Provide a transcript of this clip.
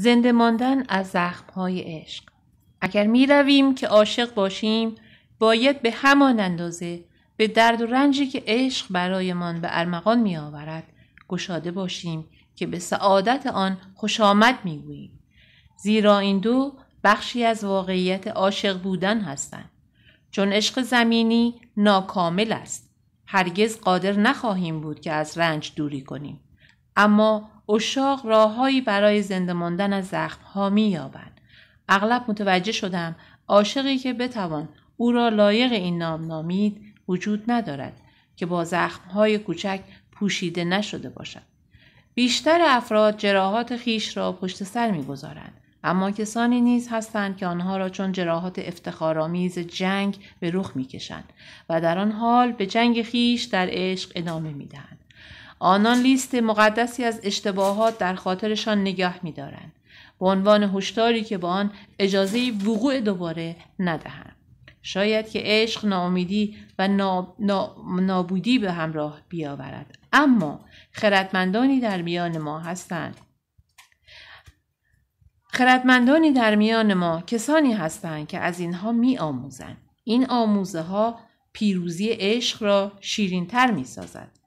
زنده ماندن از زخمهای عشق اگر می رویم که عاشق باشیم باید به همان اندازه به درد و رنجی که عشق برایمان به ارمغان می آورد گشاده باشیم که به سعادت آن خوش آمد می گوییم. زیرا این دو بخشی از واقعیت عاشق بودن هستند. چون عشق زمینی ناکامل است. هرگز قادر نخواهیم بود که از رنج دوری کنیم. اما اشاق راههایی برای زنده ماندن از می مییابند اغلب متوجه شدم عاشقی که بتوان او را لایق این نام نامید وجود ندارد که با زخم های کوچک پوشیده نشده باشد بیشتر افراد جراحات خیش را پشت سر میگذارند اما کسانی نیز هستند که آنها را چون جراحات افتخارآمیز جنگ به رخ میکشند و در آن حال به جنگ خیش در عشق ادامه میدهند آنان لیست مقدسی از اشتباهات در خاطرشان نگاه می‌دارند. به عنوان هشداری که با آن اجازه وقوع دوباره ندهند. شاید که عشق ناامیدی و نابودی به همراه بیاورد اما خردمندانی در میان ما هستند خردمندانی در میان ما کسانی هستند که از اینها می آموزن. این آموزه ها پیروزی عشق را شیرینتر می سازد